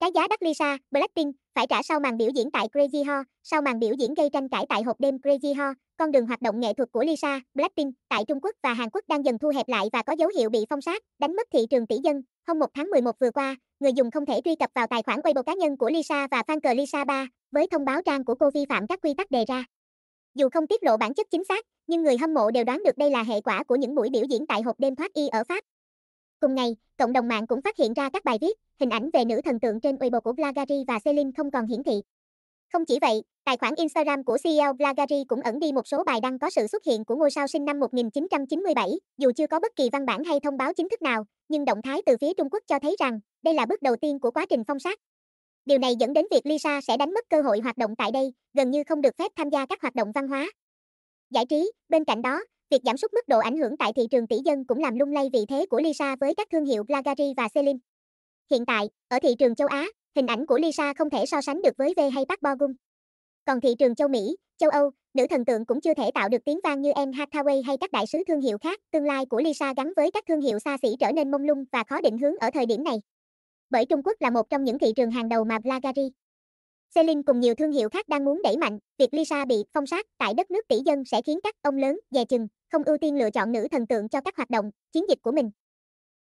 Cái giá đắt Lisa, Blackpink phải trả sau màn biểu diễn tại Crazy Ho, sau màn biểu diễn gây tranh cãi tại hộp đêm Crazy Ho, con đường hoạt động nghệ thuật của Lisa, Blackpink tại Trung Quốc và Hàn Quốc đang dần thu hẹp lại và có dấu hiệu bị phong sát, đánh mất thị trường tỷ dân. Hôm 1 tháng 11 vừa qua, người dùng không thể truy cập vào tài khoản Weibo cá nhân của Lisa và fan cờ Lisa 3, với thông báo trang của cô vi phạm các quy tắc đề ra. Dù không tiết lộ bản chất chính xác, nhưng người hâm mộ đều đoán được đây là hệ quả của những buổi biểu diễn tại hộp đêm thoát y ở Pháp. Cùng ngày, cộng đồng mạng cũng phát hiện ra các bài viết, hình ảnh về nữ thần tượng trên Weibo của Blagari và Celine không còn hiển thị. Không chỉ vậy, tài khoản Instagram của CEO Blagari cũng ẩn đi một số bài đăng có sự xuất hiện của ngôi sao sinh năm 1997, dù chưa có bất kỳ văn bản hay thông báo chính thức nào, nhưng động thái từ phía Trung Quốc cho thấy rằng đây là bước đầu tiên của quá trình phong sát. Điều này dẫn đến việc Lisa sẽ đánh mất cơ hội hoạt động tại đây, gần như không được phép tham gia các hoạt động văn hóa. Giải trí, bên cạnh đó, Việc giảm sút mức độ ảnh hưởng tại thị trường tỷ dân cũng làm lung lay vị thế của Lisa với các thương hiệu Blagari và Celine. Hiện tại, ở thị trường châu Á, hình ảnh của Lisa không thể so sánh được với V hay Park Bo Gum. Còn thị trường châu Mỹ, châu Âu, nữ thần tượng cũng chưa thể tạo được tiếng vang như Anne Hathaway hay các đại sứ thương hiệu khác. Tương lai của Lisa gắn với các thương hiệu xa xỉ trở nên mông lung và khó định hướng ở thời điểm này. Bởi Trung Quốc là một trong những thị trường hàng đầu mà Blagari Celine cùng nhiều thương hiệu khác đang muốn đẩy mạnh, việc Lisa bị phong sát tại đất nước tỷ dân sẽ khiến các ông lớn, dè chừng, không ưu tiên lựa chọn nữ thần tượng cho các hoạt động, chiến dịch của mình.